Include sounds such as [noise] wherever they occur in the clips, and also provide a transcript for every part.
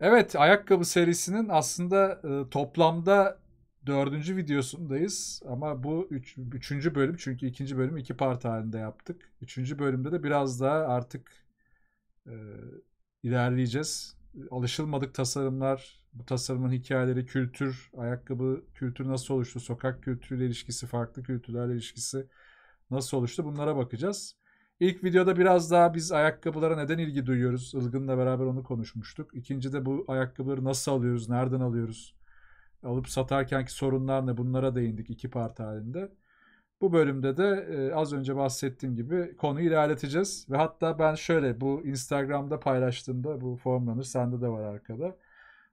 Evet ayakkabı serisinin aslında e, toplamda dördüncü videosundayız ama bu üç, üçüncü bölüm çünkü ikinci bölümü iki part halinde yaptık. Üçüncü bölümde de biraz daha artık e, ilerleyeceğiz. Alışılmadık tasarımlar, bu tasarımın hikayeleri, kültür, ayakkabı kültürü nasıl oluştu, sokak kültürüyle ilişkisi, farklı kültürlerle ilişkisi nasıl oluştu bunlara bakacağız. İlk videoda biraz daha biz ayakkabılara neden ilgi duyuyoruz? Ilgın'la beraber onu konuşmuştuk. İkinci de bu ayakkabıları nasıl alıyoruz? Nereden alıyoruz? Alıp satarkenki sorunlar ne? Bunlara değindik iki parti halinde. Bu bölümde de e, az önce bahsettiğim gibi konuyu ilerleteceğiz. Ve hatta ben şöyle bu Instagram'da paylaştığımda bu formlanır sende de var arkada.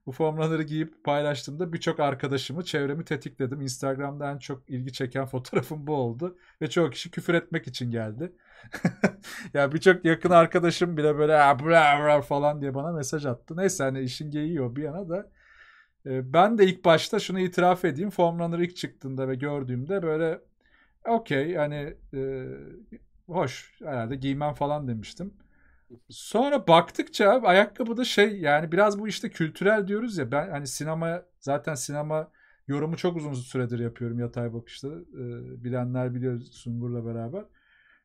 Bu formları giyip paylaştığımda birçok arkadaşımı, çevremi tetikledim. Instagram'da en çok ilgi çeken [laughs] fotoğrafım bu oldu. Ve çoğu kişi küfür etmek için geldi. [laughs] ya birçok yakın arkadaşım bile böyle bra bra falan diye bana mesaj attı. Neyse hani işin geyiyor bir yana da. E, ben de ilk başta şunu itiraf edeyim. Formlanır ilk çıktığında ve gördüğümde böyle okey hani e, hoş herhalde giymem falan demiştim. Sonra baktıkça ayakkabı da şey yani biraz bu işte kültürel diyoruz ya ben hani sinema zaten sinema yorumu çok uzun süredir yapıyorum yatay bakışta. Ee, bilenler biliyor Sungur'la beraber.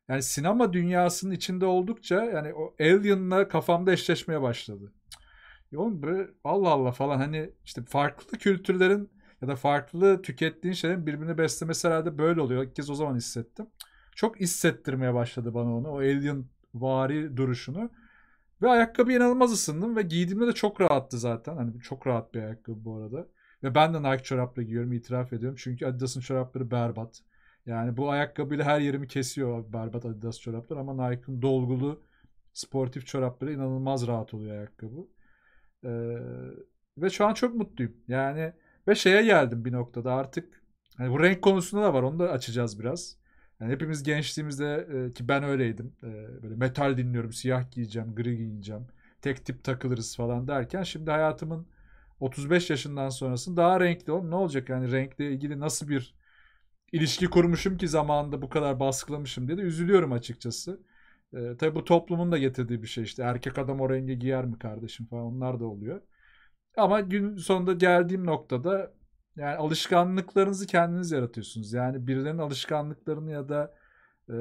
Yani sinema dünyasının içinde oldukça yani o Alien'la kafamda eşleşmeye başladı. Ya oğlum böyle Allah Allah falan hani işte farklı kültürlerin ya da farklı tükettiğin şeylerin birbirini beslemesi herhalde böyle oluyor. İlk kez o zaman hissettim. Çok hissettirmeye başladı bana onu. O Alien vari duruşunu. Ve ayakkabı inanılmaz ısındım ve giydiğimde de çok rahattı zaten. Hani çok rahat bir ayakkabı bu arada. Ve ben de Nike çorapla giyiyorum itiraf ediyorum. Çünkü Adidas'ın çorapları berbat. Yani bu ayakkabıyla her yerimi kesiyor berbat Adidas çorapları ama Nike'ın dolgulu sportif çorapları inanılmaz rahat oluyor ayakkabı. Ee, ve şu an çok mutluyum. Yani ve şeye geldim bir noktada artık. Hani bu renk konusunda da var. Onu da açacağız biraz. Yani hepimiz gençliğimizde e, ki ben öyleydim. E, böyle metal dinliyorum, siyah giyeceğim, gri giyeceğim. Tek tip takılırız falan derken şimdi hayatımın 35 yaşından sonrasını daha renkli ol. Ne olacak yani renkle ilgili nasıl bir ilişki kurmuşum ki zamanında bu kadar baskılamışım diye de üzülüyorum açıkçası. E, tabii bu toplumun da getirdiği bir şey işte. Erkek adam o rengi giyer mi kardeşim falan onlar da oluyor. Ama gün sonunda geldiğim noktada yani alışkanlıklarınızı kendiniz yaratıyorsunuz. Yani birilerinin alışkanlıklarını ya da e,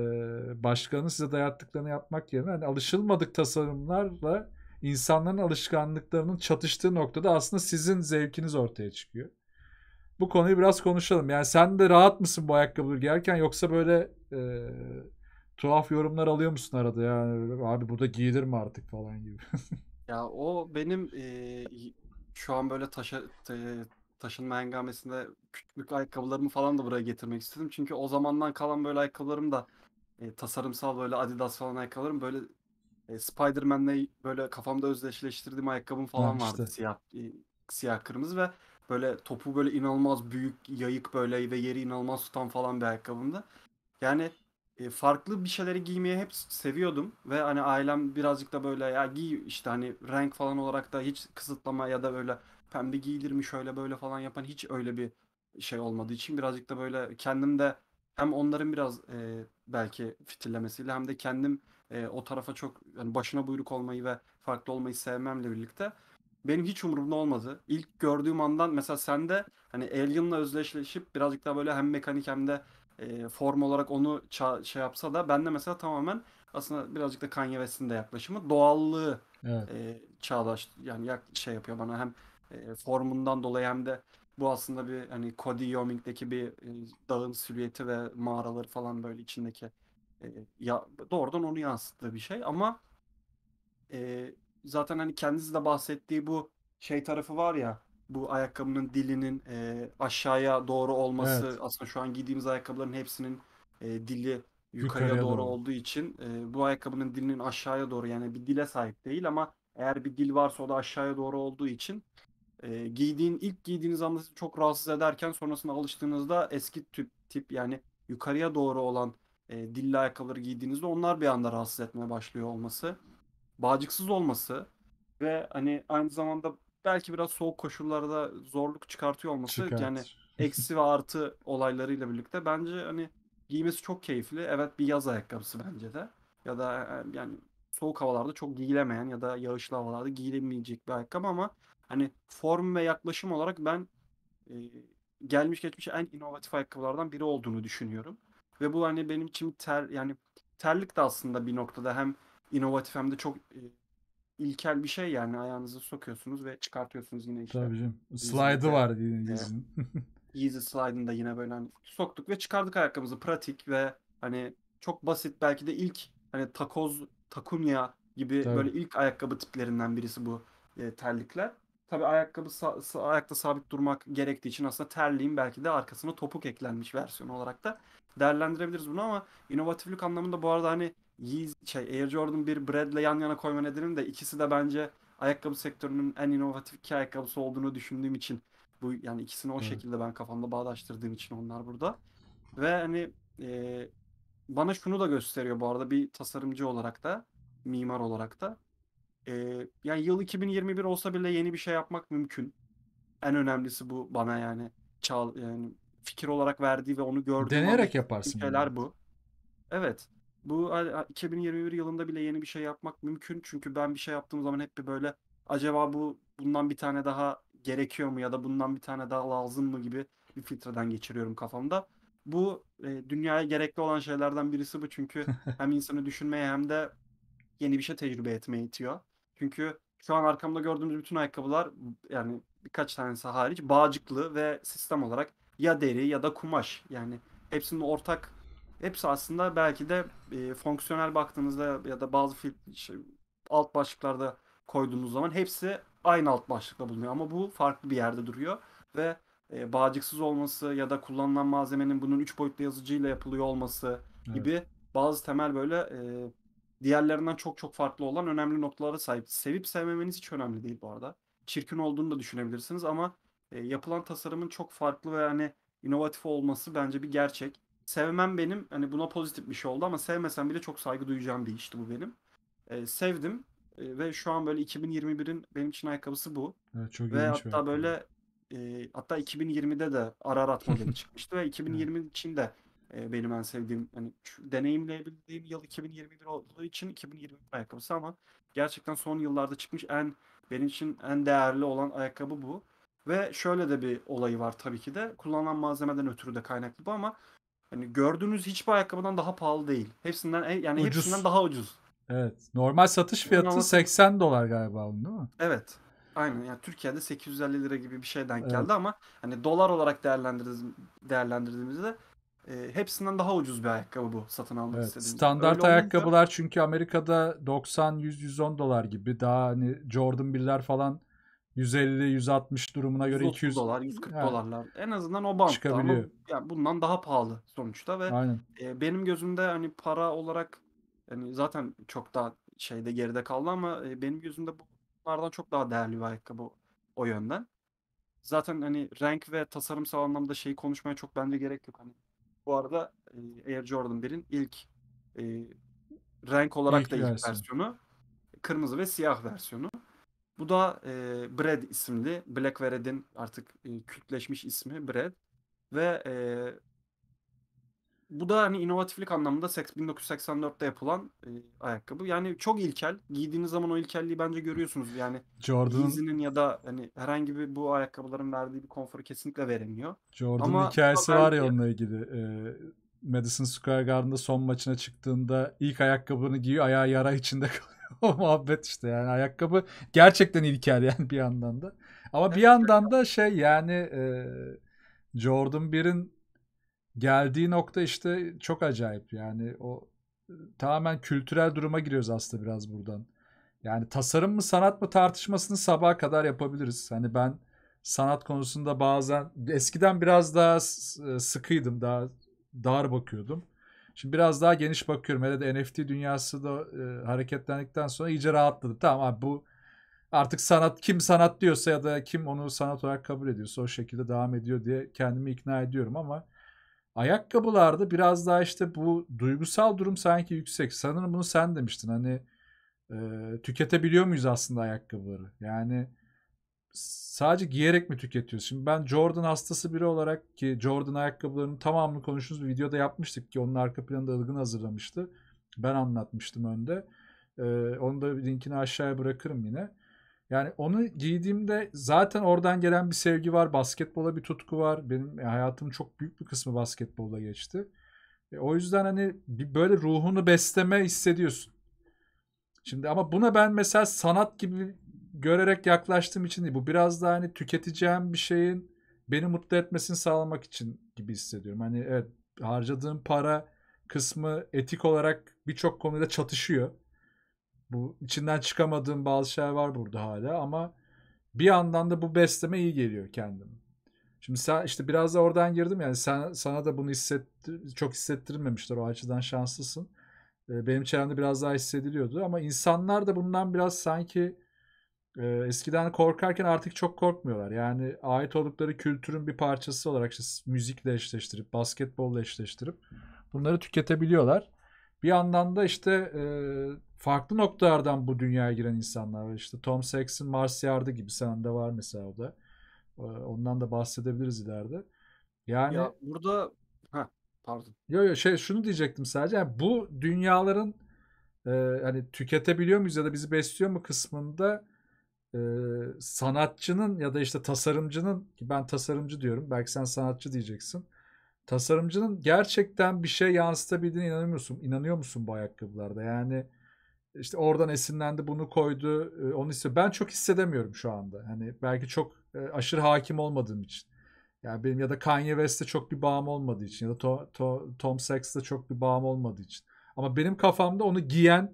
başkanın size dayattıklarını yapmak yerine hani alışılmadık tasarımlarla insanların alışkanlıklarının çatıştığı noktada aslında sizin zevkiniz ortaya çıkıyor. Bu konuyu biraz konuşalım. Yani sen de rahat mısın bu ayakkabıları giyerken yoksa böyle e, tuhaf yorumlar alıyor musun arada? Yani abi bu da giyilir mi artık falan gibi. ya o benim e, şu an böyle taşa, taşınma hengamesinde küçük ayakkabılarımı falan da buraya getirmek istedim. Çünkü o zamandan kalan böyle ayakkabılarım da e, tasarımsal böyle Adidas falan ayakkabılarım böyle e, Spider-Man'le böyle kafamda özdeşleştirdiğim ayakkabım falan işte. vardı siyah e, siyah kırmızı ve böyle topu böyle inanılmaz büyük yayık böyle ve yeri inanılmaz tutan falan bir ayakkabımdı. Yani e, farklı bir şeyleri giymeye hep seviyordum ve hani ailem birazcık da böyle ya giy işte hani renk falan olarak da hiç kısıtlama ya da böyle pembe giyilir mi şöyle böyle falan yapan hiç öyle bir şey olmadığı için birazcık da böyle kendim de hem onların biraz e, belki fitillemesiyle hem de kendim e, o tarafa çok yani başına buyruk olmayı ve farklı olmayı sevmemle birlikte benim hiç umurumda olmadı. İlk gördüğüm andan mesela sende hani Alien'la özdeşleşip birazcık daha böyle hem mekanik hem de e, form olarak onu ça- şey yapsa da ben de mesela tamamen aslında birazcık da Kanye West'in de yaklaşımı doğallığı evet. e, çağdaş yani yak- şey yapıyor bana hem e, formundan dolayı hem de bu aslında bir hani Cody Yeoming'deki bir e, dağın silüeti ve mağaraları falan böyle içindeki e, ya doğrudan onu yansıttığı bir şey ama e, zaten hani kendisi de bahsettiği bu şey tarafı var ya bu ayakkabının dilinin e, aşağıya doğru olması evet. aslında şu an giydiğimiz ayakkabıların hepsinin e, dili yukarıya, yukarıya doğru, doğru olduğu için e, bu ayakkabının dilinin aşağıya doğru yani bir dile sahip değil ama eğer bir dil varsa o da aşağıya doğru olduğu için e, giydiğin ilk giydiğiniz anda sizi çok rahatsız ederken sonrasında alıştığınızda eski tip tip yani yukarıya doğru olan e, dilli ayakkabıları giydiğinizde onlar bir anda rahatsız etmeye başlıyor olması. Bağcıksız olması ve hani aynı zamanda belki biraz soğuk koşullarda zorluk çıkartıyor olması Çıkart. yani [laughs] eksi ve artı olaylarıyla birlikte bence hani giymesi çok keyifli. Evet bir yaz ayakkabısı bence de. Ya da yani soğuk havalarda çok giyilemeyen ya da yağışlı havalarda giyilemeyecek bir ayakkabı ama Hani form ve yaklaşım olarak ben e, gelmiş geçmiş en inovatif ayakkabılardan biri olduğunu düşünüyorum. Ve bu hani benim için ter yani terlik de aslında bir noktada hem inovatif hem de çok e, ilkel bir şey yani ayağınızı sokuyorsunuz ve çıkartıyorsunuz yine işte. Tabii canım. Slide'ı var Yeezy'nin. [laughs] Yeezy slide'ında yine böyle hani soktuk ve çıkardık ayakkabımızı pratik ve hani çok basit belki de ilk hani takoz takunya gibi Tabii. böyle ilk ayakkabı tiplerinden birisi bu e, terlikler. Tabii ayakkabı sa- ayakta sabit durmak gerektiği için aslında terliğin belki de arkasına topuk eklenmiş versiyonu olarak da değerlendirebiliriz bunu ama inovatiflik anlamında bu arada hani Yeez, şey, Air Jordan bir Bradley yan yana koyma nedenim de ikisi de bence ayakkabı sektörünün en inovatif iki ayakkabısı olduğunu düşündüğüm için bu yani ikisini o evet. şekilde ben kafamda bağdaştırdığım için onlar burada. Ve hani e, bana şunu da gösteriyor bu arada bir tasarımcı olarak da mimar olarak da ee, yani yıl 2021 olsa bile yeni bir şey yapmak mümkün. En önemlisi bu bana yani çal yani fikir olarak verdiği ve onu gördüğüm Deneyerek yaparsın. Şeyler bu. Evet. Bu 2021 yılında bile yeni bir şey yapmak mümkün. Çünkü ben bir şey yaptığım zaman hep bir böyle acaba bu bundan bir tane daha gerekiyor mu ya da bundan bir tane daha lazım mı gibi bir filtreden geçiriyorum kafamda. Bu e, dünyaya gerekli olan şeylerden birisi bu çünkü [laughs] hem insanı düşünmeye hem de yeni bir şey tecrübe etmeye itiyor. Çünkü şu an arkamda gördüğümüz bütün ayakkabılar yani birkaç tanesi hariç bağcıklı ve sistem olarak ya deri ya da kumaş. Yani hepsinin ortak hepsi aslında belki de e, fonksiyonel baktığınızda ya da bazı fil, şey, alt başlıklarda koyduğunuz zaman hepsi aynı alt başlıkta bulunuyor ama bu farklı bir yerde duruyor ve e, bağcıksız olması ya da kullanılan malzemenin bunun 3 boyutlu yazıcıyla yapılıyor olması gibi bazı temel böyle e, diğerlerinden çok çok farklı olan önemli noktalara sahip. Sevip sevmemeniz hiç önemli değil bu arada. Çirkin olduğunu da düşünebilirsiniz ama e, yapılan tasarımın çok farklı ve hani inovatif olması bence bir gerçek. Sevmem benim hani buna pozitif bir şey oldu ama sevmesem bile çok saygı duyacağım bir işti bu benim. E, sevdim e, ve şu an böyle 2021'in benim için ayakkabısı bu. Evet, çok ve hatta böyle e, hatta 2020'de de Ararat modeli [laughs] çıkmıştı ve 2020 için de ee, benim en sevdiğim hani deneyimleyebildiğim yıl 2021 olduğu için 2020 ayakkabısı ama gerçekten son yıllarda çıkmış en benim için en değerli olan ayakkabı bu. Ve şöyle de bir olayı var tabii ki de. Kullanılan malzemeden ötürü de kaynaklı bu ama hani gördüğünüz hiçbir ayakkabıdan daha pahalı değil. Hepsinden e, yani ucuz. hepsinden daha ucuz. Evet. Normal satış fiyatı Normal... 80 dolar galiba onun değil mi? Evet. Aynen yani Türkiye'de 850 lira gibi bir şeyden denk evet. geldi ama hani dolar olarak değerlendirdiğimizde e, hepsinden daha ucuz bir ayakkabı bu satın almak evet, istediğimde. Standart Öyle ayakkabılar olunca... çünkü Amerika'da 90 100 110 dolar gibi daha hani Jordan 1'ler falan 150 160 durumuna göre 200 dolar 140 yani, dolarlar en azından o bantta ama yani bundan daha pahalı sonuçta ve Aynen. E, benim gözümde hani para olarak yani zaten çok daha şeyde geride kaldı ama e, benim gözümde bunlardan çok daha değerli bir ayakkabı o yönden. Zaten hani renk ve tasarımsal anlamda şeyi konuşmaya çok bence gerek yok. Hani bu arada Air Jordan 1'in ilk e, renk olarak ilk da ilk versiyon. versiyonu. Kırmızı ve siyah versiyonu. Bu da e, Brad isimli. Black ve Red'in artık e, kültleşmiş ismi Brad. Ve e, bu da hani inovatiflik anlamında 1984'te yapılan e, ayakkabı. Yani çok ilkel. Giydiğiniz zaman o ilkelliği bence görüyorsunuz. Yani Jordan'ın ya da hani herhangi bir bu ayakkabıların verdiği bir konforu kesinlikle veremiyor. Jordan'ın Ama hikayesi var ya onunla ilgili. Ee, Madison Square Garden'da son maçına çıktığında ilk ayakkabını giyiyor ayağı yara içinde [laughs] kalıyor. o muhabbet işte yani ayakkabı gerçekten ilkel yani bir yandan da. Ama bir yandan da şey yani e, Jordan 1'in geldiği nokta işte çok acayip yani o tamamen kültürel duruma giriyoruz aslında biraz buradan. Yani tasarım mı sanat mı tartışmasını sabaha kadar yapabiliriz. Hani ben sanat konusunda bazen eskiden biraz daha sıkıydım, daha dar bakıyordum. Şimdi biraz daha geniş bakıyorum. Hele de NFT dünyası da e, hareketlendikten sonra iyice rahatladı. Tamam abi bu artık sanat kim sanat diyorsa ya da kim onu sanat olarak kabul ediyorsa o şekilde devam ediyor diye kendimi ikna ediyorum ama Ayakkabılarda biraz daha işte bu duygusal durum sanki yüksek. Sanırım bunu sen demiştin. Hani e, tüketebiliyor muyuz aslında ayakkabıları? Yani sadece giyerek mi tüketiyoruz? Şimdi ben Jordan hastası biri olarak ki Jordan ayakkabılarının tamamını konuştuğumuz bir videoda yapmıştık ki onun arka planında ılgın hazırlamıştı. Ben anlatmıştım önde. Ee, onu da linkini aşağıya bırakırım yine. Yani onu giydiğimde zaten oradan gelen bir sevgi var. Basketbola bir tutku var. Benim hayatım çok büyük bir kısmı basketbolla geçti. E, o yüzden hani bir böyle ruhunu besleme hissediyorsun. Şimdi ama buna ben mesela sanat gibi görerek yaklaştığım için değil. Bu biraz daha hani tüketeceğim bir şeyin beni mutlu etmesini sağlamak için gibi hissediyorum. Hani evet harcadığım para kısmı etik olarak birçok konuda çatışıyor. Bu içinden çıkamadığım bazı şeyler var burada hala ama bir yandan da bu besleme iyi geliyor kendim. Şimdi sen işte biraz da oradan girdim yani sen sana da bunu hissettir çok hissettirilmemişler o açıdan şanslısın. Ee, benim çevremde biraz daha hissediliyordu ama insanlar da bundan biraz sanki e, eskiden korkarken artık çok korkmuyorlar. Yani ait oldukları kültürün bir parçası olarak işte müzikle eşleştirip, basketbolla eşleştirip bunları tüketebiliyorlar. Bir yandan da işte e, farklı noktalardan bu dünyaya giren insanlar var. İşte Tom Sexton Mars Yardı gibi sende var mesela o da. Ee, ondan da bahsedebiliriz ileride. Yani ya burada ha pardon. Yo yo şey şunu diyecektim sadece. Yani bu dünyaların e, hani tüketebiliyor muyuz ya da bizi besliyor mu kısmında e, sanatçının ya da işte tasarımcının ki ben tasarımcı diyorum. Belki sen sanatçı diyeceksin. Tasarımcının gerçekten bir şey yansıtabildiğine inanıyor musun? İnanıyor musun bu ayakkabılarda? Yani işte oradan esinlendi bunu koydu e, onu istiyor. Ben çok hissedemiyorum şu anda. Hani belki çok e, aşırı hakim olmadığım için. Yani benim ya da Kanye West'e çok bir bağım olmadığı için ya da to, to, Tom Sachs'e çok bir bağım olmadığı için. Ama benim kafamda onu giyen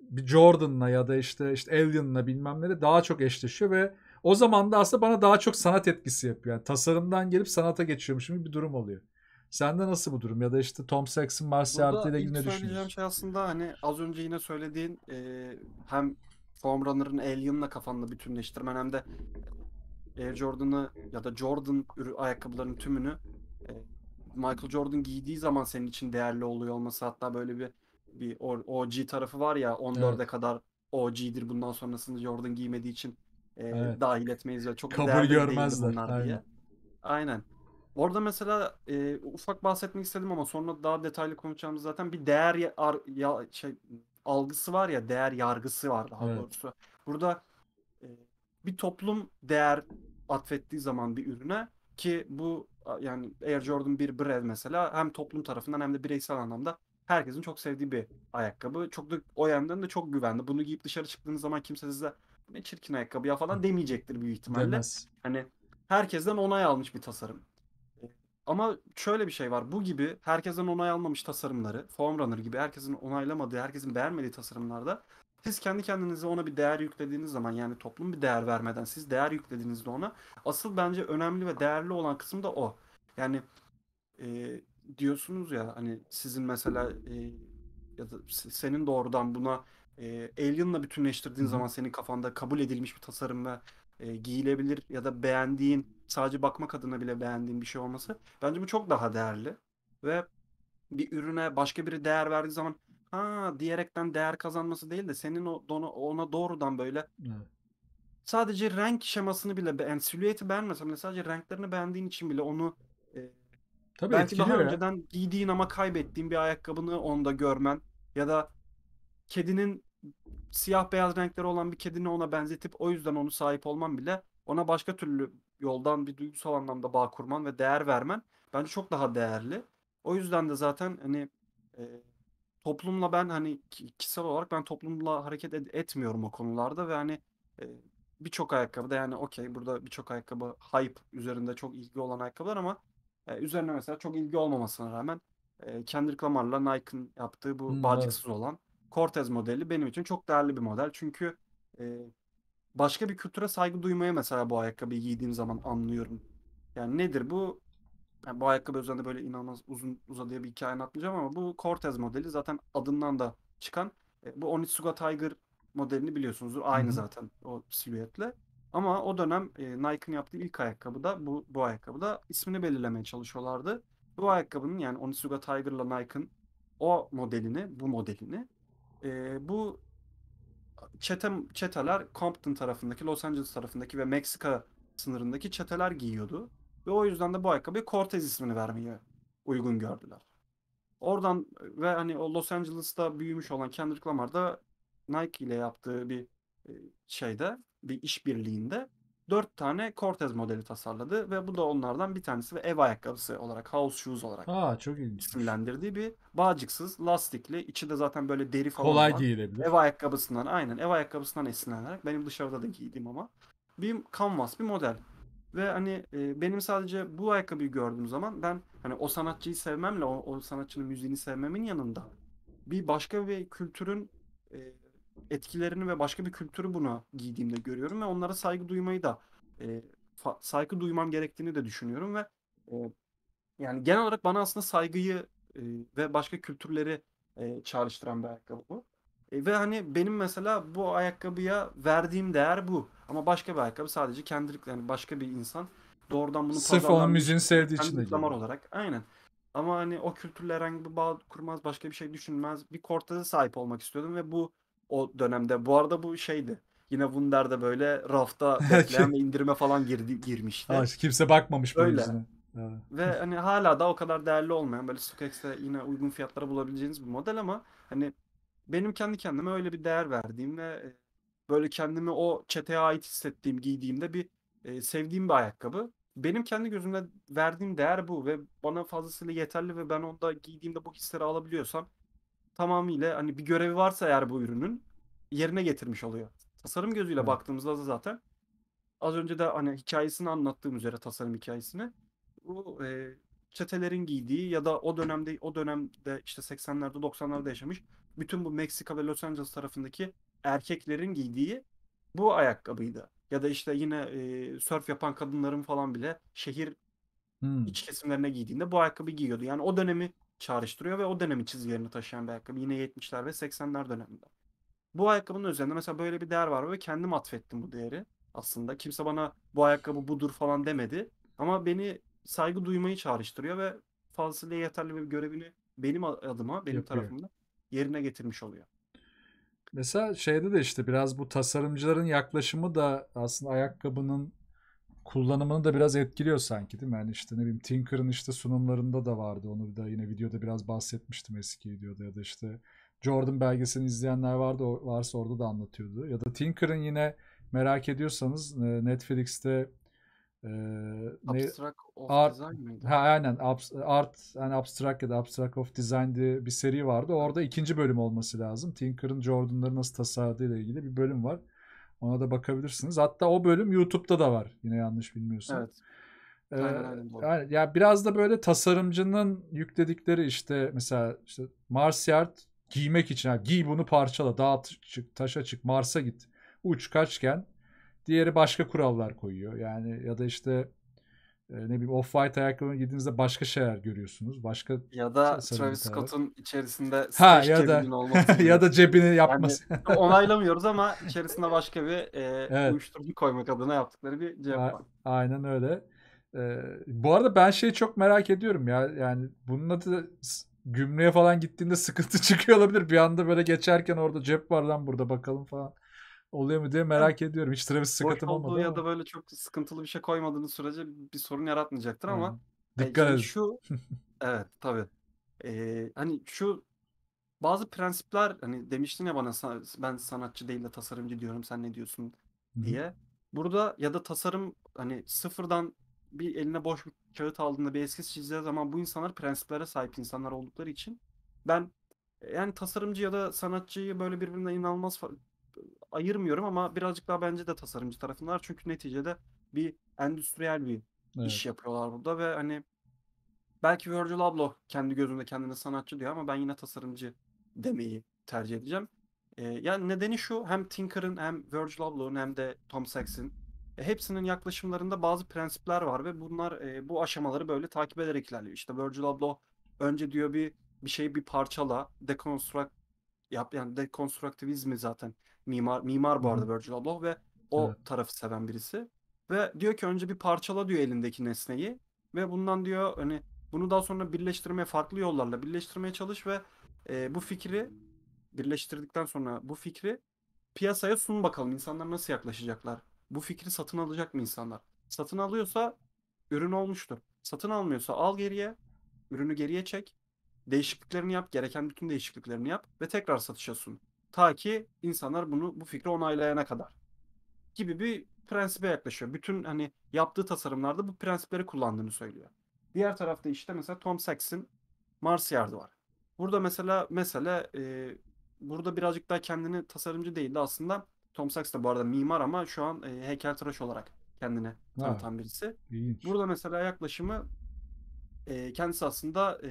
bir Jordan'la ya da işte işte Alien'la bilmem ne daha çok eşleşiyor ve o zaman da aslında bana daha çok sanat etkisi yapıyor. Yani tasarımdan gelip sanata geçiyormuş gibi bir durum oluyor. Sende nasıl bu durum? Ya da işte Tom Sexton Mars Yardı ile ilgili ne düşünüyorsun? söyleyeceğim şey aslında hani az önce yine söylediğin e, hem Tom Runner'ın Alien'la kafanda bütünleştirmen hem de Air Jordan'ı ya da Jordan ayakkabılarının tümünü e, Michael Jordan giydiği zaman senin için değerli oluyor olması hatta böyle bir bir OG tarafı var ya 14'e evet. kadar OG'dir bundan sonrasını Jordan giymediği için e, evet. dahil etmeyiz ve çok kabul görmezler. Aynen. Diye. Aynen. Orada mesela e, ufak bahsetmek istedim ama sonra daha detaylı konuşacağımız zaten bir değer ya, ya, şey, algısı var ya değer yargısı var daha evet. doğrusu. Burada e, bir toplum değer atfettiği zaman bir ürüne ki bu yani Air Jordan bir Brad mesela hem toplum tarafından hem de bireysel anlamda herkesin çok sevdiği bir ayakkabı. Çok da o yönden de çok güvenli. Bunu giyip dışarı çıktığınız zaman kimse size ne çirkin ayakkabı ya falan demeyecektir büyük ihtimalle. Demez. Hani herkesten onay almış bir tasarım. Ama şöyle bir şey var. Bu gibi herkesin onay almamış tasarımları, Form Runner gibi herkesin onaylamadığı, herkesin beğenmediği tasarımlarda siz kendi kendinize ona bir değer yüklediğiniz zaman yani toplum bir değer vermeden siz değer yüklediğinizde ona asıl bence önemli ve değerli olan kısım da o. Yani e, diyorsunuz ya hani sizin mesela e, ya da senin doğrudan buna e, Alien'la bütünleştirdiğin Hı. zaman senin kafanda kabul edilmiş bir tasarım ve e, giyilebilir ya da beğendiğin sadece bakmak adına bile beğendiğin bir şey olması bence bu çok daha değerli. Ve bir ürüne başka biri değer verdiği zaman ha diyerekten değer kazanması değil de senin o ona, ona doğrudan böyle evet. sadece renk şemasını bile beğen, silüeti beğenmesem de sadece renklerini beğendiğin için bile onu e, Tabii belki daha ya. önceden giydiğin ama kaybettiğin bir ayakkabını onda görmen ya da kedinin siyah beyaz renkleri olan bir kedini ona benzetip o yüzden onu sahip olman bile ona başka türlü yoldan bir duygusal anlamda bağ kurman ve değer vermen bence çok daha değerli. O yüzden de zaten hani e, toplumla ben hani kişisel olarak ben toplumla hareket ed- etmiyorum o konularda ve hani e, birçok da yani okey burada birçok ayakkabı hype üzerinde çok ilgi olan ayakkabılar ama e, üzerine mesela çok ilgi olmamasına rağmen e, Kendrick Lamar'la Nike'ın yaptığı bu hmm, bağcıksız evet. olan Cortez modeli benim için çok değerli bir model. Çünkü e, başka bir kültüre saygı duymaya mesela bu ayakkabıyı giydiğim zaman anlıyorum. Yani nedir bu? Yani bu ayakkabı üzerinde böyle inanılmaz uzun uzadıya bir hikaye anlatmayacağım ama bu Cortez modeli zaten adından da çıkan. E, bu Onitsuga Tiger modelini biliyorsunuzdur. Aynı Hı-hı. zaten o silüetle. Ama o dönem e, Nike'ın yaptığı ilk ayakkabı da bu, bu ayakkabı da ismini belirlemeye çalışıyorlardı. Bu ayakkabının yani Onitsuga Tiger'la Nike'ın o modelini, bu modelini e, bu çete, çeteler Compton tarafındaki, Los Angeles tarafındaki ve Meksika sınırındaki çeteler giyiyordu. Ve o yüzden de bu ayakkabıya Cortez ismini vermeye uygun gördüler. Oradan ve hani o Los Angeles'ta büyümüş olan Kendrick Lamar da Nike ile yaptığı bir e, şeyde, bir işbirliğinde 4 tane Cortez modeli tasarladı ve bu da onlardan bir tanesi ve ev ayakkabısı olarak house shoes olarak Aa, çok isimlendirdiği bir bağcıksız, lastikli, içi de zaten böyle deri falan Kolay var. giyilebilir. Ev ayakkabısından aynen ev ayakkabısından esinlenerek benim dışarıda da giydim ama bir canvas bir model. Ve hani e, benim sadece bu ayakkabıyı gördüğüm zaman ben hani o sanatçıyı sevmemle o, o sanatçının müziğini sevmemin yanında bir başka bir kültürün e, etkilerini ve başka bir kültürü buna giydiğimde görüyorum ve onlara saygı duymayı da e, saygı duymam gerektiğini de düşünüyorum ve e, yani genel olarak bana aslında saygıyı e, ve başka kültürleri e, çağrıştıran bir ayakkabı bu. E, ve hani benim mesela bu ayakkabıya verdiğim değer bu. Ama başka bir ayakkabı sadece kendilikle yani başka bir insan doğrudan bunu Sırf onun müziğini sevdiği için değil Damar olarak aynen. Ama hani o kültürle herhangi bir bağ kurmaz, başka bir şey düşünmez. Bir kortaza sahip olmak istiyordum ve bu o dönemde. Bu arada bu şeydi. Yine Wunder'da böyle rafta [laughs] bekleyen indirime falan girdi, girmişti. Ha, kimse bakmamış bu Ve hani hala da o kadar değerli olmayan böyle StockX'te yine uygun fiyatlara bulabileceğiniz bir model ama hani benim kendi kendime öyle bir değer verdiğim ve e, böyle kendimi o çeteye ait hissettiğim giydiğimde bir e, sevdiğim bir ayakkabı. Benim kendi gözümde verdiğim değer bu ve bana fazlasıyla yeterli ve ben onda giydiğimde bu hisleri alabiliyorsam tamamıyla hani bir görevi varsa eğer bu ürünün yerine getirmiş oluyor. Tasarım gözüyle evet. baktığımızda da zaten az önce de hani hikayesini anlattığım üzere tasarım hikayesini bu e, çetelerin giydiği ya da o dönemde o dönemde işte 80'lerde 90'larda yaşamış bütün bu Meksika ve Los Angeles tarafındaki erkeklerin giydiği bu ayakkabıydı. Ya da işte yine e, sörf yapan kadınların falan bile şehir hmm. iç kesimlerine giydiğinde bu ayakkabı giyiyordu. Yani o dönemi çağrıştırıyor ve o dönemin çizgilerini taşıyan bir ayakkabı. Yine 70'ler ve 80'ler döneminde. Bu ayakkabının üzerinde mesela böyle bir değer var ve kendim atfettim bu değeri aslında. Kimse bana bu ayakkabı budur falan demedi. Ama beni saygı duymayı çağrıştırıyor ve fazlasıyla yeterli bir görevini benim adıma, benim Yapıyor. tarafımda yerine getirmiş oluyor. Mesela şeyde de işte biraz bu tasarımcıların yaklaşımı da aslında ayakkabının kullanımını da biraz etkiliyor sanki değil mi? Yani işte ne bileyim Tinker'ın işte sunumlarında da vardı. Onu da yine videoda biraz bahsetmiştim eski videoda ya da işte Jordan belgesini izleyenler vardı varsa orada da anlatıyordu. Ya da Tinker'ın yine merak ediyorsanız e, Netflix'te e, Abstract of Art, Design mıydı? Ha, aynen Art yani Abstract ya da Abstract of Design diye bir seri vardı. Orada ikinci bölüm olması lazım. Tinker'ın Jordan'ları nasıl tasarladığı ile ilgili bir bölüm var. Ona da bakabilirsiniz. Hatta o bölüm YouTube'da da var. Yine yanlış bilmiyorsam. Evet. Ee, aynen, aynen. Yani, ya biraz da böyle tasarımcının yükledikleri işte mesela işte Mars Yard giymek için yani giy bunu parçala dağa çık taşa çık Mars'a git uç kaçken diğeri başka kurallar koyuyor yani ya da işte ne bileyim off-white ayakkabı giydiğinizde başka şeyler görüyorsunuz. Başka ya da Travis Scott'un içerisinde ha, ya da, olması. [laughs] ya da cebini yapması. Yani, [laughs] onaylamıyoruz ama içerisinde başka bir e, evet. uyuşturucu koymak adına yaptıkları bir cep var. Aynen öyle. Ee, bu arada ben şeyi çok merak ediyorum ya. Yani bunun adı gümrüğe falan gittiğinde sıkıntı [laughs] çıkıyor olabilir. Bir anda böyle geçerken orada cep var lan burada bakalım falan oluyor mu diye merak yani, ediyorum. Hiç Travis Scott'ım olmadı. Ya da böyle çok sıkıntılı bir şey koymadığınız sürece bir sorun yaratmayacaktır Hı. ama e, dikkat yani edin. Şu [laughs] evet tabii. Ee, hani şu bazı prensipler hani demiştin ya bana ben sanatçı değil de tasarımcı diyorum sen ne diyorsun diye. Hı. Burada ya da tasarım hani sıfırdan bir eline boş bir kağıt aldığında bir eskiz çizeceği zaman bu insanlar prensiplere sahip insanlar oldukları için ben e, yani tasarımcı ya da sanatçıyı böyle birbirinden inanılmaz ayırmıyorum ama birazcık daha bence de tasarımcı tarafındalar. Çünkü neticede bir endüstriyel bir evet. iş yapıyorlar burada ve hani belki Virgil Abloh kendi gözünde kendini sanatçı diyor ama ben yine tasarımcı demeyi tercih edeceğim. Ee, yani nedeni şu hem Tinker'ın hem Virgil Abloh'un hem de Tom Sachs'in e, hepsinin yaklaşımlarında bazı prensipler var ve bunlar e, bu aşamaları böyle takip ederek ilerliyor. İşte Virgil Abloh önce diyor bir bir şeyi bir parçala, deconstruct yap yani dekonstruktivizmi zaten mimar mimar bu arada Virgil Abloh ve o evet. tarafı seven birisi. Ve diyor ki önce bir parçala diyor elindeki nesneyi ve bundan diyor hani bunu daha sonra birleştirmeye farklı yollarla birleştirmeye çalış ve e, bu fikri birleştirdikten sonra bu fikri piyasaya sun bakalım insanlar nasıl yaklaşacaklar. Bu fikri satın alacak mı insanlar? Satın alıyorsa ürün olmuştur. Satın almıyorsa al geriye, ürünü geriye çek değişikliklerini yap, gereken bütün değişikliklerini yap ve tekrar satışa sun. Ta ki insanlar bunu bu fikri onaylayana kadar gibi bir prensibe yaklaşıyor. Bütün hani yaptığı tasarımlarda bu prensipleri kullandığını söylüyor. Diğer tarafta işte mesela Tom Sachs'in Mars Yard'ı var. Burada mesela mesela e, burada birazcık daha kendini tasarımcı değildi aslında. Tom Sachs da bu arada mimar ama şu an e, heykeltıraş olarak kendini tanıtan birisi. İlginç. Burada mesela yaklaşımı e, kendisi aslında e,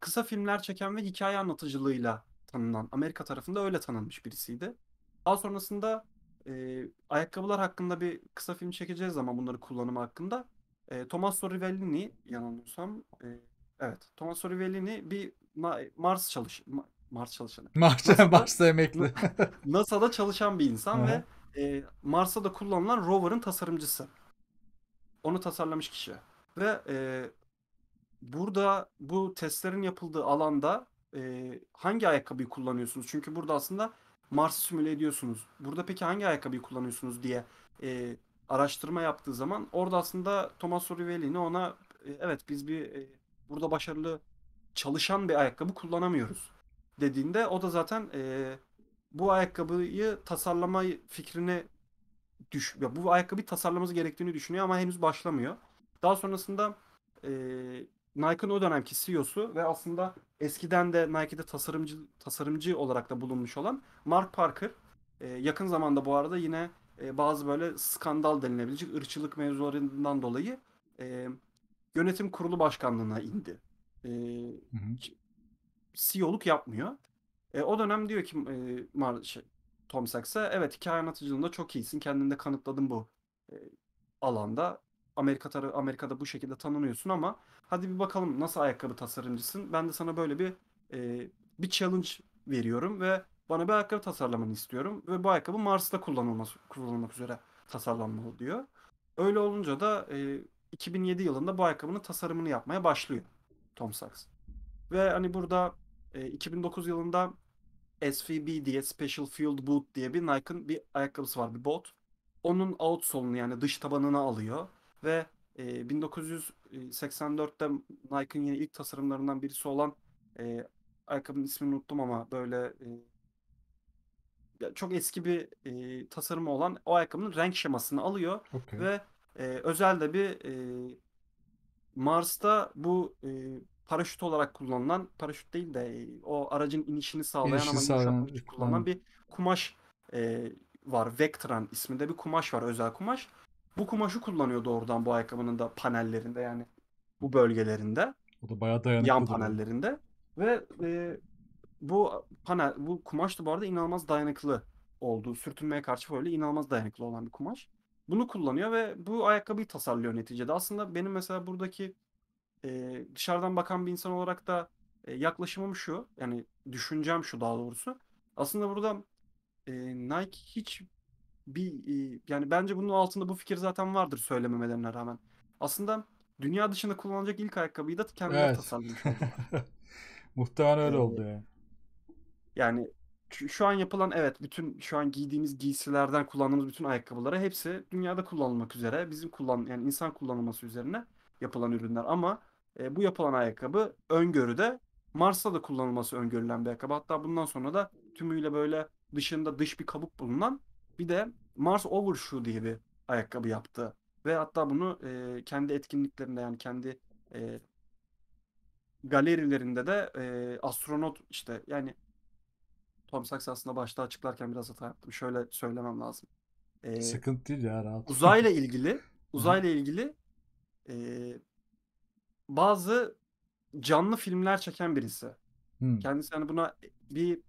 kısa filmler çeken ve hikaye anlatıcılığıyla tanınan, Amerika tarafında öyle tanınmış birisiydi. Daha sonrasında e, ayakkabılar hakkında bir kısa film çekeceğiz ama bunları kullanımı hakkında. E, Tommaso Rivellini yanılmıyorsam e, evet Tommaso Rivellini bir Mars çalış Mars çalışanı. [laughs] Mars, Mars'ta [laughs] emekli. [laughs] NASA'da çalışan bir insan ve e, Mars'a da kullanılan rover'ın tasarımcısı. Onu tasarlamış kişi. Ve e, burada bu testlerin yapıldığı alanda e, hangi ayakkabıyı kullanıyorsunuz? Çünkü burada aslında Mars'ı simüle ediyorsunuz. Burada peki hangi ayakkabıyı kullanıyorsunuz diye e, araştırma yaptığı zaman orada aslında Thomas Rivelli'ni ona e, evet biz bir e, burada başarılı çalışan bir ayakkabı kullanamıyoruz dediğinde o da zaten e, bu ayakkabıyı tasarlama fikrini düş ya bu ayakkabıyı tasarlaması gerektiğini düşünüyor ama henüz başlamıyor. Daha sonrasında e, Nike'ın o dönemki CEO'su ve aslında eskiden de Nike'de tasarımcı tasarımcı olarak da bulunmuş olan Mark Parker e, yakın zamanda bu arada yine e, bazı böyle skandal denilebilecek ırçılık mevzularından dolayı e, yönetim kurulu başkanlığına indi. CEO'luk yapmıyor. o dönem diyor ki şey, Tom Sachs'a evet hikaye anlatıcılığında çok iyisin. Kendini de kanıtladın bu alanda. Amerika tarafı Amerika'da bu şekilde tanınıyorsun ama hadi bir bakalım nasıl ayakkabı tasarımcısın. Ben de sana böyle bir e, bir challenge veriyorum ve bana bir ayakkabı tasarlamanı istiyorum ve bu ayakkabı Mars'ta kullanılması kullanılmak üzere tasarlanmalı diyor. Öyle olunca da e, 2007 yılında bu ayakkabının tasarımını yapmaya başlıyor Tom Sachs. Ve hani burada e, 2009 yılında SVB diye Special Field Boot diye bir Nike'ın bir ayakkabısı var bir bot. Onun out yani dış tabanını alıyor ve 1984'te e, Nike'ın yine ilk tasarımlarından birisi olan e, ayakkabının ismini unuttum ama böyle e, çok eski bir e, tasarımı olan o ayakkabının renk şemasını alıyor okay. ve e, özel de bir e, Mars'ta bu e, paraşüt olarak kullanılan paraşüt değil de e, o aracın inişini sağlayan İnişi ama sağlayan, kullanılan bir kumaş e, var. Vectran isminde bir kumaş var özel kumaş bu kumaşı kullanıyor doğrudan bu ayakkabının da panellerinde yani bu bölgelerinde. O da bayağı dayanıklı. Yan panellerinde. Ve e, bu panel, bu kumaş da bu arada inanılmaz dayanıklı olduğu, sürtünmeye karşı böyle inanılmaz dayanıklı olan bir kumaş. Bunu kullanıyor ve bu ayakkabıyı tasarlıyor neticede. Aslında benim mesela buradaki e, dışarıdan bakan bir insan olarak da e, yaklaşımım şu. Yani düşüncem şu daha doğrusu. Aslında burada e, Nike hiç bir e, yani bence bunun altında bu fikir zaten vardır söylememelerine rağmen. Aslında dünya dışında kullanılacak ilk ayakkabıyı da kendileri evet. tasarlamış [laughs] Muhtemelen öyle ee, oldu yani. Yani şu an yapılan evet bütün şu an giydiğimiz giysilerden kullandığımız bütün ayakkabılara hepsi dünyada kullanılmak üzere bizim kullan yani insan kullanılması üzerine yapılan ürünler ama e, bu yapılan ayakkabı öngörüde Mars'ta da kullanılması öngörülen bir ayakkabı. Hatta bundan sonra da tümüyle böyle dışında dış bir kabuk bulunan bir de Mars Overshoe diye bir ayakkabı yaptı. Ve hatta bunu e, kendi etkinliklerinde yani kendi e, galerilerinde de e, astronot işte yani Tom Sachs aslında başta açıklarken biraz hata yaptım. Şöyle söylemem lazım. E, Sıkıntı değil ya rahat. Uzayla ilgili [laughs] uzayla ilgili e, bazı canlı filmler çeken birisi. Hmm. Kendisi yani buna bir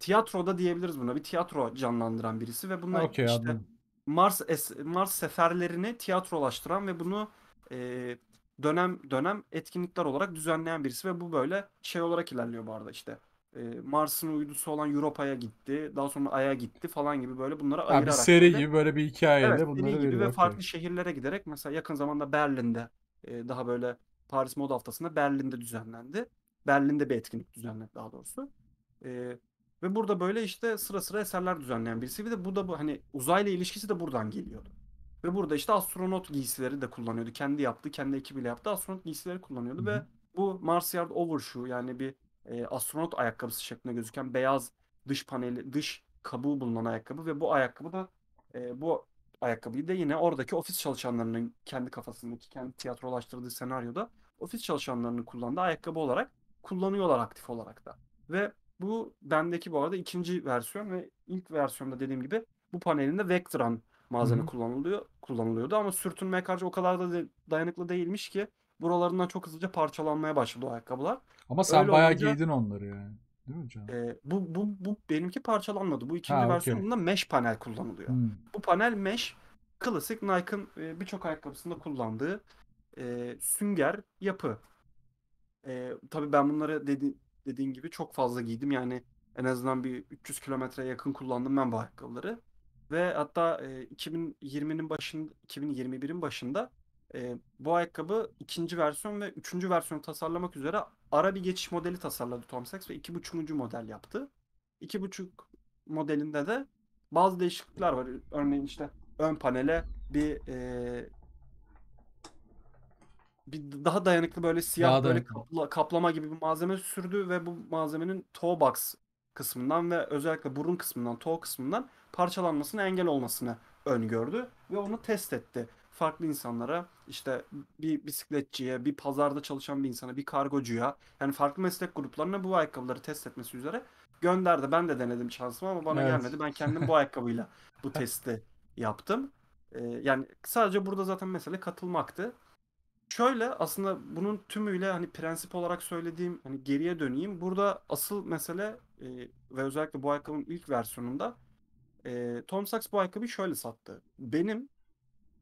tiyatroda diyebiliriz buna. Bir tiyatro canlandıran birisi ve bunlar okay, işte anladım. Mars Mars seferlerini tiyatrolaştıran ve bunu e, dönem dönem etkinlikler olarak düzenleyen birisi ve bu böyle şey olarak ilerliyor bu arada işte. E, Mars'ın uydusu olan Europa'ya gitti, daha sonra Ay'a gitti falan gibi böyle bunlara yani ayırarak. Bir seri böyle, gibi böyle bir hikayeyle evet, bunları gibi veriyor. ve farklı şehirlere giderek mesela yakın zamanda Berlin'de e, daha böyle Paris Moda Haftası'nda Berlin'de düzenlendi. Berlin'de bir etkinlik düzenledi daha doğrusu. E, ve burada böyle işte sıra sıra eserler düzenleyen birisi. Bir de bu da bu hani uzayla ilişkisi de buradan geliyordu. Ve burada işte astronot giysileri de kullanıyordu. Kendi yaptı, kendi ekibiyle yaptı. Astronot giysileri kullanıyordu Hı-hı. ve bu Mars Yard Overshoe yani bir e, astronot ayakkabısı şeklinde gözüken beyaz dış paneli, dış kabuğu bulunan ayakkabı ve bu ayakkabı da e, bu ayakkabıyı da yine oradaki ofis çalışanlarının kendi kafasındaki kendi tiyatrolaştırdığı senaryoda ofis çalışanlarının kullandığı ayakkabı olarak kullanıyorlar aktif olarak da. Ve bu bendeki bu arada ikinci versiyon ve ilk versiyonda dediğim gibi bu panelinde Vectran malzeme kullanılıyor kullanılıyordu ama sürtünmeye karşı o kadar da dayanıklı değilmiş ki buralarından çok hızlıca parçalanmaya başladı o ayakkabılar. Ama sen Öyle bayağı olunca, giydin onları yani. Değil mi canım? E, bu, bu, bu benimki parçalanmadı. Bu ikinci ha, versiyonunda okay. mesh panel kullanılıyor. Hmm. Bu panel mesh klasik Nike'ın e, birçok ayakkabısında kullandığı e, sünger yapı. E, tabii ben bunları dedi, dediğin gibi çok fazla giydim. Yani en azından bir 300 kilometreye yakın kullandım ben bu ayakkabıları. Ve hatta e, 2020'nin başında, 2021'in başında e, bu ayakkabı ikinci versiyon ve üçüncü versiyonu tasarlamak üzere ara bir geçiş modeli tasarladı Tom Sachs ve iki buçukuncu model yaptı. İki buçuk modelinde de bazı değişiklikler var. Örneğin işte ön panele bir e, bir daha dayanıklı böyle siyah Daha böyle kapla- kaplama gibi bir malzeme sürdü ve bu malzemenin toe box kısmından ve özellikle burun kısmından, toe kısmından parçalanmasına engel olmasını öngördü ve onu test etti. Farklı insanlara işte bir bisikletçiye, bir pazarda çalışan bir insana, bir kargocuya yani farklı meslek gruplarına bu ayakkabıları test etmesi üzere gönderdi. Ben de denedim şansımı ama bana Evet. gelmedi. Ben [laughs] kendim bu ayakkabıyla bu testi yaptım. Ee, yani sadece burada zaten mesele katılmaktı. Şöyle aslında bunun tümüyle hani prensip olarak söylediğim hani geriye döneyim. Burada asıl mesele e, ve özellikle bu ayakkabının ilk versiyonunda e, Tom Sachs bu ayakkabıyı şöyle sattı. Benim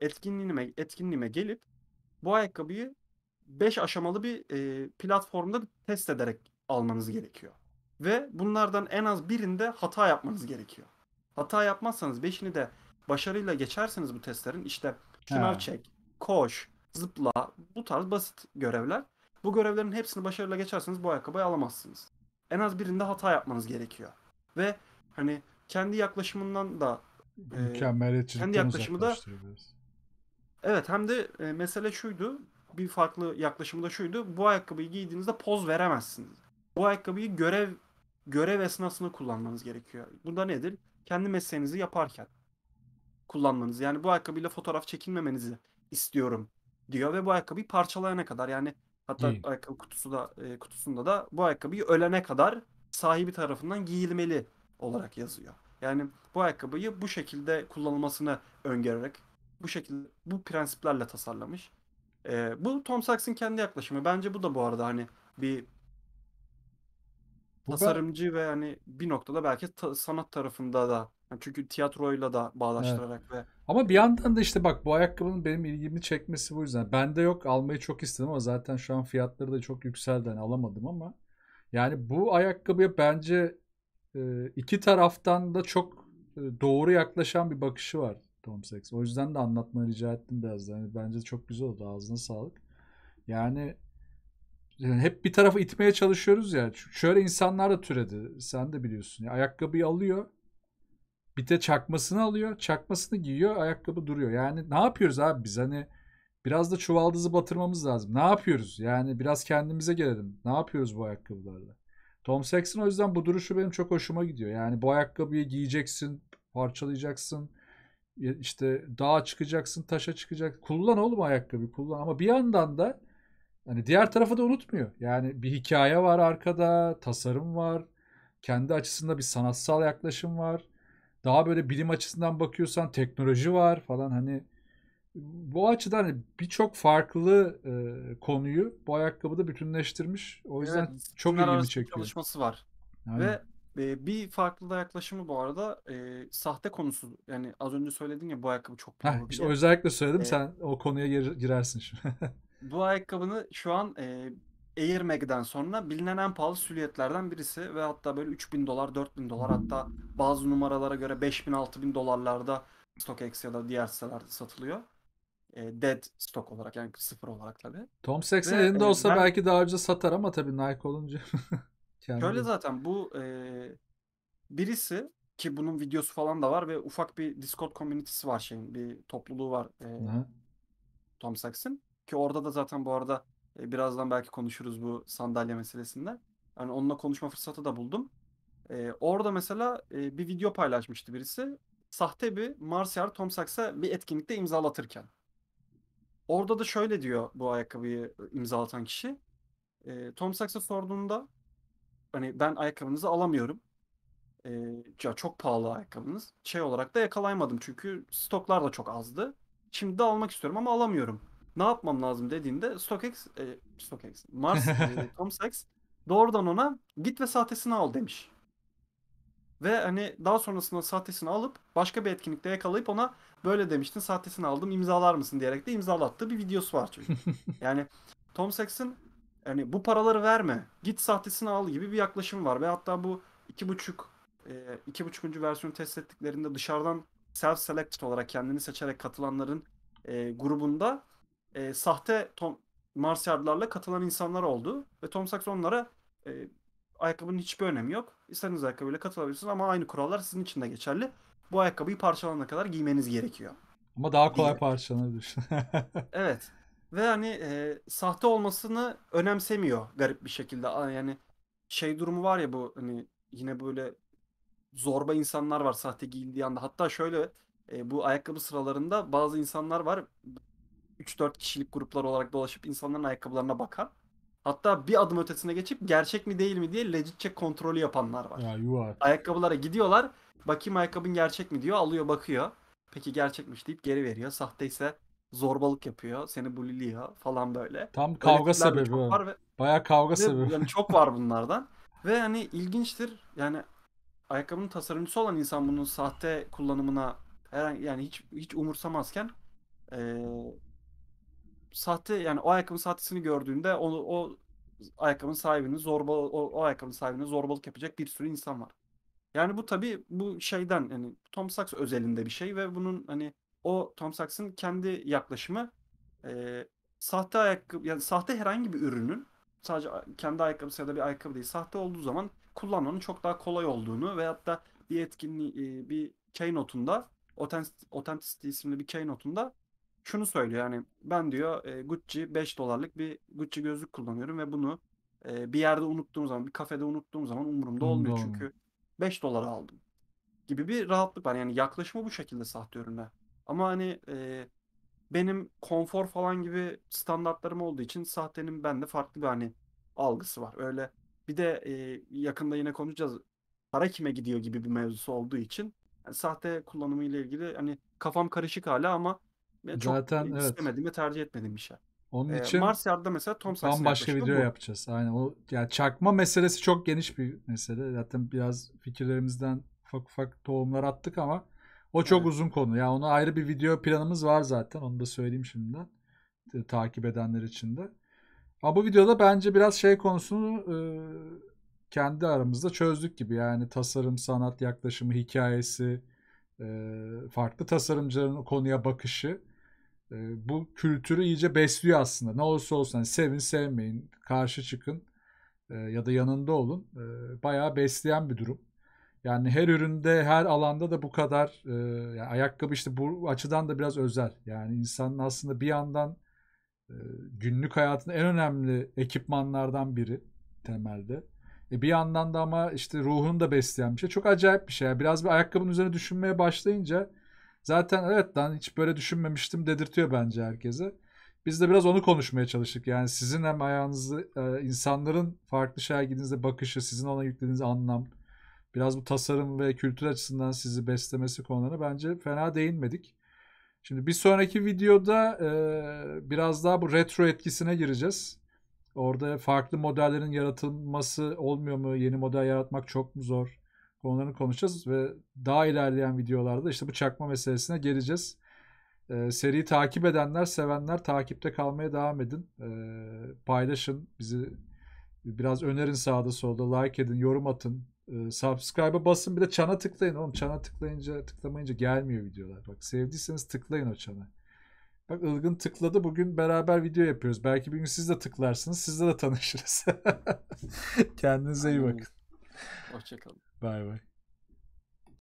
etkinliğime etkinliğime gelip bu ayakkabıyı 5 aşamalı bir e, platformda test ederek almanız gerekiyor. Ve bunlardan en az birinde hata yapmanız gerekiyor. Hata yapmazsanız 5'ini de başarıyla geçerseniz bu testlerin işte şınav çek, koş, zıpla bu tarz basit görevler. Bu görevlerin hepsini başarıyla geçerseniz bu ayakkabıyı alamazsınız. En az birinde hata yapmanız gerekiyor. Ve hani kendi yaklaşımından da e, mükemmeliyetçilikten kendi yaklaşımı da Evet hem de e, mesele şuydu. Bir farklı yaklaşımı da şuydu. Bu ayakkabıyı giydiğinizde poz veremezsiniz. Bu ayakkabıyı görev görev esnasında kullanmanız gerekiyor. Bu da nedir? Kendi mesleğinizi yaparken kullanmanız. Yani bu ayakkabıyla fotoğraf çekilmemenizi istiyorum diyor ve bu ayakkabıyı parçalayana kadar yani hatta hmm. ayakkabı kutusu da e, kutusunda da bu ayakkabıyı ölene kadar sahibi tarafından giyilmeli olarak yazıyor. Yani bu ayakkabıyı bu şekilde kullanılmasını öngörerek bu şekilde bu prensiplerle tasarlamış. E, bu Tom Sachs'in kendi yaklaşımı. Bence bu da bu arada hani bir bu tasarımcı ben... ve hani bir noktada belki ta- sanat tarafında da çünkü tiyatroyla da bağdaştırarak evet. ve ama bir yandan da işte bak bu ayakkabının benim ilgimi çekmesi bu yüzden. Bende yok almayı çok istedim ama zaten şu an fiyatları da çok yükseldi. Yani alamadım ama yani bu ayakkabıya bence e, iki taraftan da çok e, doğru yaklaşan bir bakışı var Tom Sex O yüzden de anlatmayı rica ettim biraz. Yani bence çok güzel oldu. Ağzına sağlık. Yani yani hep bir tarafı itmeye çalışıyoruz ya. Şöyle insanlar da türedi. Sen de biliyorsun. Ya, ayakkabıyı alıyor. Bir de çakmasını alıyor. Çakmasını giyiyor. Ayakkabı duruyor. Yani ne yapıyoruz abi biz? Hani biraz da çuvaldızı batırmamız lazım. Ne yapıyoruz? Yani biraz kendimize gelelim. Ne yapıyoruz bu ayakkabılarla? Tom Sexton o yüzden bu duruşu benim çok hoşuma gidiyor. Yani bu ayakkabıyı giyeceksin, parçalayacaksın. işte dağa çıkacaksın, taşa çıkacaksın. Kullan oğlum ayakkabıyı kullan. Ama bir yandan da hani diğer tarafı da unutmuyor. Yani bir hikaye var arkada, tasarım var. Kendi açısında bir sanatsal yaklaşım var. Daha böyle bilim açısından bakıyorsan teknoloji var falan hani bu açıdan hani birçok farklı e, konuyu bu ayakkabıda bütünleştirmiş. O yüzden evet, çok ilgimi çekiyor. çalışması var. Yani. Ve e, bir farklı da yaklaşımı bu arada e, sahte konusu. Yani az önce söyledin ya bu ayakkabı çok pahalı. Heh, işte şey. özellikle söyledim ee, sen o konuya girersin şimdi. [laughs] bu ayakkabını şu an e, Air Mag'den sonra bilinen en pahalı silüetlerden birisi ve hatta böyle 3000 dolar, 4000 dolar hatta bazı numaralara göre 5000, 6000 dolarlarda StockX ya da diğer sitelerde satılıyor. E, dead stock olarak yani sıfır olarak tabi. Tom Sexton elinde e, olsa ben, belki daha önce satar ama tabi Nike olunca. [laughs] şöyle zaten bu e, birisi ki bunun videosu falan da var ve ufak bir Discord komünitesi var şeyin bir topluluğu var e, Tom Sexton ki orada da zaten bu arada e, birazdan belki konuşuruz bu sandalye meselesinde. Yani onunla konuşma fırsatı da buldum. E, orada mesela e, bir video paylaşmıştı birisi. Sahte bir Marsyar Tom Sax'a bir etkinlikte imzalatırken. Orada da şöyle diyor bu ayakkabıyı e, imzalatan kişi. E, Tom Sax'a sorduğunda hani ben ayakkabınızı alamıyorum. E, ya çok pahalı ayakkabınız. Şey olarak da yakalayamadım çünkü stoklar da çok azdı. Şimdi de almak istiyorum ama alamıyorum ne yapmam lazım dediğinde StockX, e, StockX, Mars, e, [laughs] Tom Sachs doğrudan ona git ve sahtesini al demiş. Ve hani daha sonrasında sahtesini alıp başka bir etkinlikte yakalayıp ona böyle demiştin sahtesini aldım imzalar mısın diyerek de imzalattığı bir videosu var çünkü. [laughs] yani Tom Sachs'in hani bu paraları verme git sahtesini al gibi bir yaklaşım var ve hatta bu iki buçuk e, iki buçukuncu versiyonu test ettiklerinde dışarıdan self-select olarak kendini seçerek katılanların e, grubunda e, sahte Tom Marsiyarlarla katılan insanlar oldu. Ve Tom Sachs onlara e, ayakkabının hiçbir önemi yok. İstediğiniz ayakkabıyla katılabilirsiniz ama aynı kurallar sizin için de geçerli. Bu ayakkabıyı parçalanana kadar giymeniz gerekiyor. Ama daha kolay diye. parçalanabilir. [laughs] evet. Ve hani e, sahte olmasını önemsemiyor garip bir şekilde. Yani şey durumu var ya bu hani yine böyle zorba insanlar var sahte giyindiği anda. Hatta şöyle e, bu ayakkabı sıralarında bazı insanlar var. 3-4 kişilik gruplar olarak dolaşıp insanların ayakkabılarına bakan Hatta bir adım ötesine geçip gerçek mi değil mi diye legit check kontrolü yapanlar var. Ya Ayakkabılara gidiyorlar. Bakayım ayakkabın gerçek mi diyor. Alıyor bakıyor. Peki gerçekmiş deyip geri veriyor. Sahteyse zorbalık yapıyor. Seni buliliyor falan böyle. Tam kavga böyle sebebi. Çok var ve, Bayağı kavga ve, sebebi. Yani çok var bunlardan. ve hani ilginçtir. Yani ayakkabının tasarımcısı olan insan bunun sahte kullanımına herhangi yani hiç hiç umursamazken ee, sahte yani o ayakkabının sahtesini gördüğünde onu o ayakkabının sahibini zorba o, o ayakkabının sahibine zorbalık yapacak bir sürü insan var. Yani bu tabi bu şeyden yani Tom Sachs özelinde bir şey ve bunun hani o Tom Sachs'ın kendi yaklaşımı e, sahte ayakkabı yani sahte herhangi bir ürünün sadece kendi ayakkabısı ya da bir ayakkabı değil sahte olduğu zaman kullanmanın çok daha kolay olduğunu ve hatta bir etkinliği bir keynote'unda Authenticity isimli bir keynote'unda şunu söylüyor yani ben diyor e, Gucci 5 dolarlık bir Gucci gözlük kullanıyorum ve bunu e, bir yerde unuttuğum zaman bir kafede unuttuğum zaman umurumda olmuyor Doğru. çünkü 5 dolara aldım gibi bir rahatlık var. Yani yaklaşımı bu şekilde sahte ürüne. Ama hani e, benim konfor falan gibi standartlarım olduğu için sahtenin bende farklı bir hani algısı var. Öyle bir de e, yakında yine konuşacağız para kime gidiyor gibi bir mevzusu olduğu için yani sahte kullanımı ile ilgili hani kafam karışık hala ama ben Zaten çok evet. istemedim ve tercih etmedim bir şey. Onun ee, için Mars Yard'da mesela Tom Saxon tam başka video bu. yapacağız. Aynen o yani çakma meselesi çok geniş bir mesele. Zaten biraz fikirlerimizden ufak ufak tohumlar attık ama o çok evet. uzun konu. Ya yani ona ayrı bir video planımız var zaten. Onu da söyleyeyim şimdiden. Takip edenler için de. Ama bu videoda bence biraz şey konusunu e, kendi aramızda çözdük gibi. Yani tasarım, sanat yaklaşımı, hikayesi, e, farklı tasarımcıların konuya bakışı. Ee, bu kültürü iyice besliyor aslında. Ne olursa olsun hani sevin sevmeyin, karşı çıkın e, ya da yanında olun. E, bayağı besleyen bir durum. Yani her üründe, her alanda da bu kadar e, yani ayakkabı işte bu açıdan da biraz özel. Yani insanın aslında bir yandan günlük hayatın en önemli ekipmanlardan biri temelde. E bir yandan da ama işte ruhunu da besleyen bir şey. Çok acayip bir şey. Yani biraz bir ayakkabının üzerine düşünmeye başlayınca Zaten evet lan hiç böyle düşünmemiştim dedirtiyor bence herkese. Biz de biraz onu konuşmaya çalıştık. Yani sizin hem ayağınızı e, insanların farklı şergidinizde bakışı, sizin ona yüklediğiniz anlam, biraz bu tasarım ve kültür açısından sizi beslemesi konularına bence fena değinmedik. Şimdi bir sonraki videoda e, biraz daha bu retro etkisine gireceğiz. Orada farklı modellerin yaratılması olmuyor mu? Yeni model yaratmak çok mu zor? konularını konuşacağız ve daha ilerleyen videolarda işte bu çakma meselesine geleceğiz. E, seriyi takip edenler, sevenler takipte kalmaya devam edin. E, paylaşın, bizi biraz önerin sağda solda, like edin, yorum atın. E, subscribe'a basın bir de çana tıklayın. Oğlum çana tıklayınca tıklamayınca gelmiyor videolar. Bak sevdiyseniz tıklayın o çana. Bak Ilgın tıkladı. Bugün beraber video yapıyoruz. Belki bir gün siz de tıklarsınız. Sizle de tanışırız. [laughs] Kendinize iyi bakın. Hoşçakalın. By the way.